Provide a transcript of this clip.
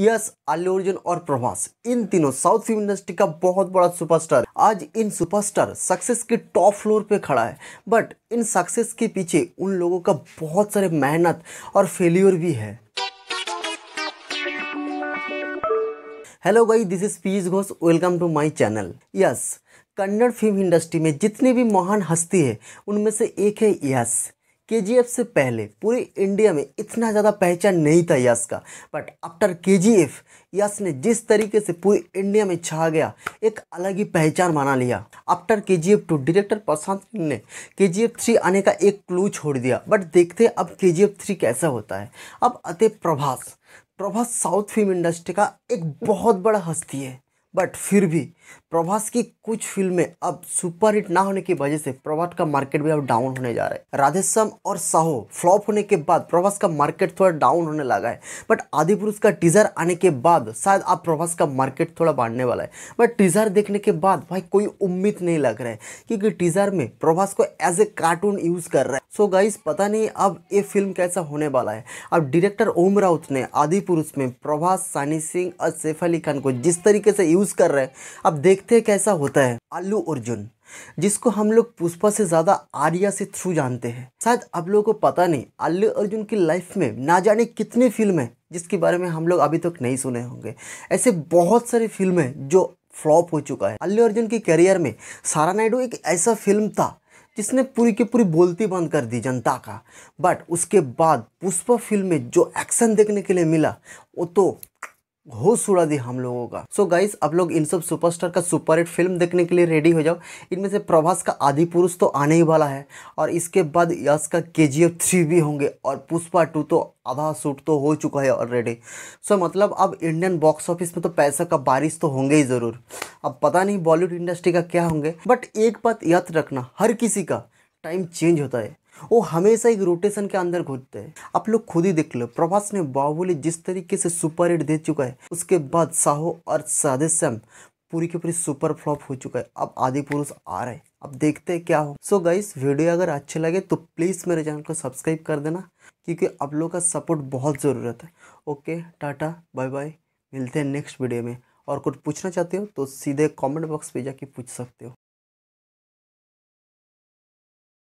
यश अल्लू अर्जुन और प्रभास इन तीनों south film industry का बहुत बड़ा सुपरस्टार आज इन सुपरस्टार सक्सेस के टॉप फ्लोर पे खड़ा है बट इन सक्सेस के पीछे उन लोगों का बहुत सारे मेहनत और फेल्योर भी है हेलो गाई दिस इज पीज Ghosh welcome to my channel yes Kannada film industry में जितनी भी महान हस्ती है उनमें से एक है यश के से पहले पूरे इंडिया में इतना ज़्यादा पहचान नहीं था यश का बट आफ्टर के जी यश ने जिस तरीके से पूरे इंडिया में छा गया एक अलग ही पहचान बना लिया after K G F two director Prashant Singh ने के जी एफ थ्री आने का एक क्लू छोड़ दिया बट देखते हैं अब के जी एफ थ्री कैसा होता है अब अतः Prabhas Prabhas south film industry का एक बहुत बड़ा हस्ती है बट फिर भी प्रभास की कुछ फिल्में अब सुपरहिट ना होने की वजह से प्रभास का मार्केट भी अब डाउन होने जा रहा है राधेश्याम और साहो फ्लॉप होने के बाद प्रभास का मार्केट थोड़ा डाउन होने लगा है बट आदि पुरुष का टीजर आने के बाद शायद अब प्रभास का मार्केट थोड़ा बढ़ने वाला है बट टीजर देखने के बाद भाई कोई उम्मीद नहीं लग रहा है क्योंकि टीजर में प्रभास को एज ए कार्टून यूज़ कर रहा है सो so गाइस पता नहीं अब ये फिल्म कैसा होने वाला है अब डायरेक्टर ओम राउत ने आदि पुरुष में प्रभास सानी सिंह और सैफ अली खान को जिस तरीके से यूज़ यूज़ कर रहे हैं अब देखते हैं कैसा होता है अल्लू अर्जुन जिसको हम लोग पुष्पा से ज़्यादा आर्या से थ्रू जानते हैं शायद आप लोगों को पता नहीं अल्लू अर्जुन की लाइफ में ना जाने कितनी फिल्म है जिसके बारे में हम लोग अभी तक नहीं सुने होंगे ऐसे बहुत सारी फिल्में जो फ्लॉप हो चुका है अल्लू अर्जुन के करियर में सारा नायडू एक ऐसा फिल्म था जिसने पूरी की पूरी बोलती बंद कर दी जनता का बट उसके बाद पुष्पा फिल्म में जो एक्शन देखने के लिए मिला वो तो घोष उड़ा दिया हम लोगों का सो so गाइस आप लोग इन सब सुपरस्टार का सुपर हिट फिल्म देखने के लिए रेडी हो जाओ इनमें से प्रभास का आदि पुरुष तो आने ही वाला है और इसके बाद यश का के जी एफ थ्री भी होंगे और पुष्पा टू तो आधा शूट तो हो चुका है ऑलरेडी सो so, मतलब अब इंडियन बॉक्स ऑफिस में तो पैसा का बारिश तो होंगे ही ज़रूर अब पता नहीं बॉलीवुड इंडस्ट्री का क्या होंगे बट एक बात याद रखना हर किसी का टाइम चेंज होता है वो हमेशा एक रोटेशन के अंदर घूमते हैं आप लोग खुद ही देख लो प्रभास ने बाहुबली जिस तरीके से सुपर हिट दे चुका है उसके बाद साहो और श्याम पूरी की पूरी सुपर फ्लॉप हो चुका है अब आदि पुरुष आ रहे हैं अब देखते हैं क्या हो सो so गाइस वीडियो अगर अच्छे लगे तो प्लीज़ मेरे चैनल को सब्सक्राइब कर देना क्योंकि आप लोग का सपोर्ट बहुत ज़रूरत है ओके टाटा बाय बाय मिलते हैं नेक्स्ट वीडियो में और कुछ पूछना चाहते हो तो सीधे कमेंट बॉक्स पे जाके पूछ सकते हो